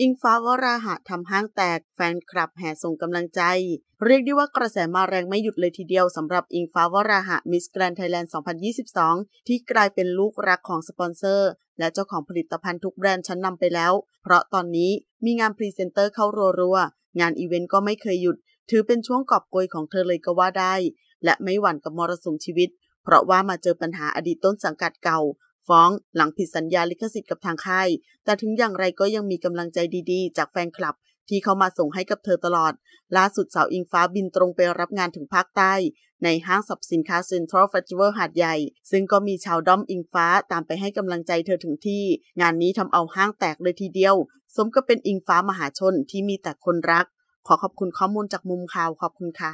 อิงฟ้าวราหะทำห้างแตกแฟนคลับแห่ส่งกำลังใจ เรียกได้ว่ากระแสมาแรงไม่หยุดเลยทีเดียวสำหรับอิงฟ้าวราหะมิสแกรนด์ไทยแลนด์2022 ที่กลายเป็นลูกรักของสปอนเซอร์และเจ้าของผลิตภัณฑ์ทุกแบรนด์ชั้นนำไปแล้ว เพราะตอนนี้มีงานพรีเซนเตอร์เข้ารัวๆงานอีเวนต์ก็ไม่เคยหยุด ถือเป็นช่วงกอบโกยของเธอเลยก็ว่าได้ และไม่หวั่นกับมรสุมชีวิต เพราะว่ามาเจอปัญหาอดีตต้นสังกัดเก่าฟ้องหลังผิดสัญญาลิขสิทธิ์กับทางค่าย แต่ถึงอย่างไรก็ยังมีกำลังใจดีๆ จากแฟนคลับที่เขามาส่งให้กับเธอตลอด ล่าสุดสาวอิงฟ้าบินตรงไปรับงานถึงภาคใต้ในห้างสับสินค้าเซ็นทรัลเฟสติวัลหาดใหญ่ ซึ่งก็มีชาวด้อมอิงฟ้าตามไปให้กำลังใจเธอถึงที่ งานนี้ทำเอาห้างแตกเลยทีเดียว สมกับเป็นอิงฟ้ามหาชนที่มีแต่คนรัก ขอขอบคุณข้อมูลจากมุมข่าวขอบคุณค่ะ